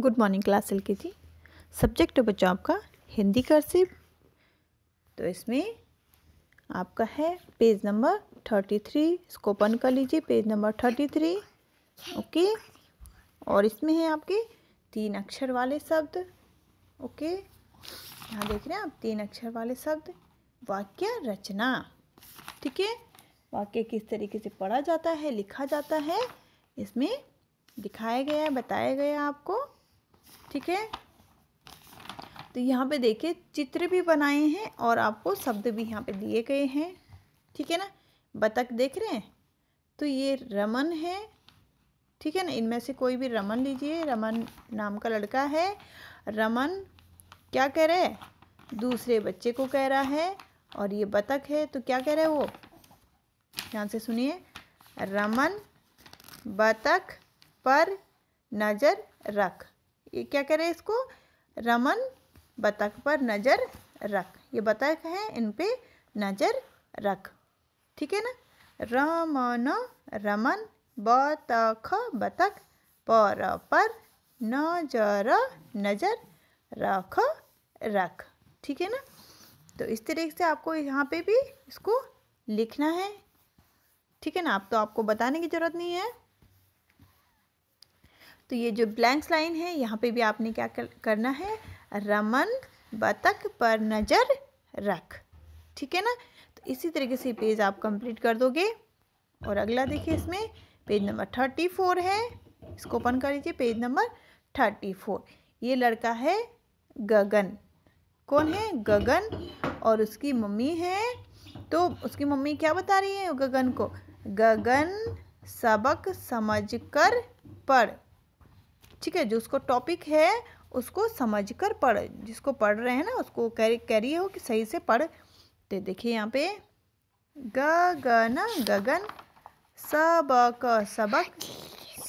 good morning class L के जी subject है बच्चों आपका हिंदी कर्सिव तो इसमें आपका है पेज नंबर थर्टी थ्री इसको ओपन कर लीजिए page number thirty three okay और इसमें है आपके तीन अक्षर वाले शब्द ओके यहाँ देख रहे हैं आप तीन अक्षर वाले शब्द वाक्य रचना ठीक है वाक्य किस तरीके से पढ़ा जाता है लिखा जाता है इसमें दिखाया गया बताया गया आपको ठीक है तो यहाँ पे देखिए चित्र भी बनाए हैं और आपको शब्द भी यहाँ पे दिए गए हैं ठीक है ना बतख देख रहे हैं तो ये रमन है ठीक है ना इनमें से कोई भी रमन लीजिए रमन नाम का लड़का है रमन क्या कह रहा है दूसरे बच्चे को कह रहा है और ये बतख है तो क्या कह रहा है वो ध्यान से सुनिए रमन बतख पर नज़र रख ये क्या करें इसको रमन बतख पर नज़र रख ये बतख है इन पे नज़र रख ठीक है ना रमन रमन बतख बतख पर पर नजर नज़र रख रख ठीक है ना तो इस तरीके से आपको यहाँ पे भी इसको लिखना है ठीक है ना आप तो आपको बताने की ज़रूरत नहीं है तो ये जो ब्लैंक्स लाइन है यहाँ पे भी आपने क्या करना है रमन बतख पर नज़र रख ठीक है ना तो इसी तरीके से पेज आप कंप्लीट कर दोगे और अगला देखिए इसमें पेज नंबर थर्टी फोर है इसको ओपन कर लीजिए पेज नंबर थर्टी फोर ये लड़का है गगन कौन है गगन और उसकी मम्मी है तो उसकी मम्मी क्या बता रही है गगन को गगन सबक समझ कर पढ़ ठीक है जो उसको टॉपिक है उसको समझ कर पढ़ जिसको पढ़ रहे हैं ना उसको कह रही हो कि सही से पढ़ तो देखिए यहाँ पे गगन गगन सबक सबक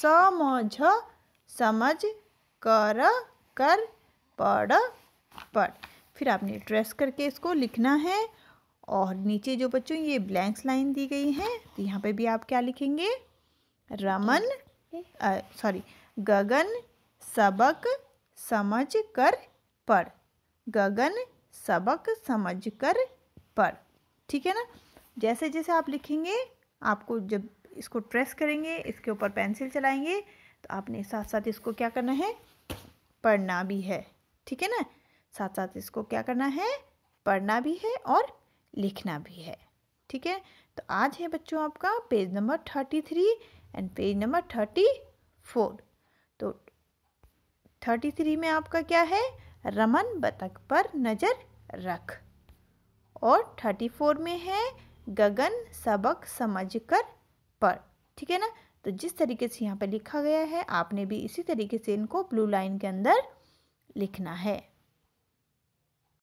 समझ समझ कर कर पढ़ पढ़ फिर आपने ट्रेस करके इसको लिखना है और नीचे जो बच्चों ये ब्लैंक्स लाइन दी गई है तो यहाँ पे भी आप क्या लिखेंगे रमन सॉरी गगन सबक समझ कर पढ़ गगन सबक समझ कर पढ़ ठीक है ना जैसे जैसे आप लिखेंगे आपको जब इसको ट्रेस करेंगे इसके ऊपर पेंसिल चलाएंगे तो आपने साथ साथ इसको क्या करना है पढ़ना भी है ठीक है ना साथ साथ इसको क्या करना है पढ़ना भी है और लिखना भी है ठीक है तो आज है बच्चों आपका page number thirty three and page number thirty four thirty three में आपका क्या है रमन बतख पर नज़र रख और थर्टी फोर में है गगन सबक समझ कर पढ़ ठीक है ना तो जिस तरीके से यहाँ पर लिखा गया है आपने भी इसी तरीके से इनको ब्लू लाइन के अंदर लिखना है